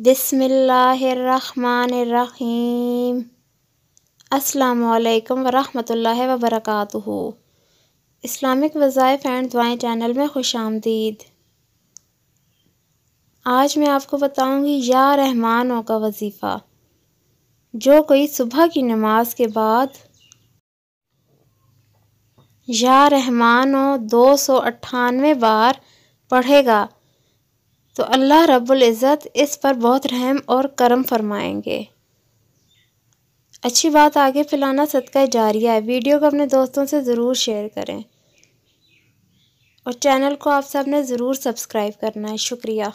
बिसमीम अल्लाम वरहमल वबरक इस्लामिक वज़ाइफ़ एंड दुआएं चैनल में खुश आमदीद आज मैं आपको बताऊंगी या रहमानों का वजीफ़ा जो कोई सुबह की नमाज के बाद या रहमानों दो सौ अट्ठानवे बार पढ़ेगा तो अल्लाह रब्बुल इज़्ज़त इस पर बहुत रहम और करम फरमाएंगे अच्छी बात आगे फैलाना सदका जारिया है वीडियो को अपने दोस्तों से ज़रूर शेयर करें और चैनल को आप सबने ज़रूर सब्सक्राइब करना है शुक्रिया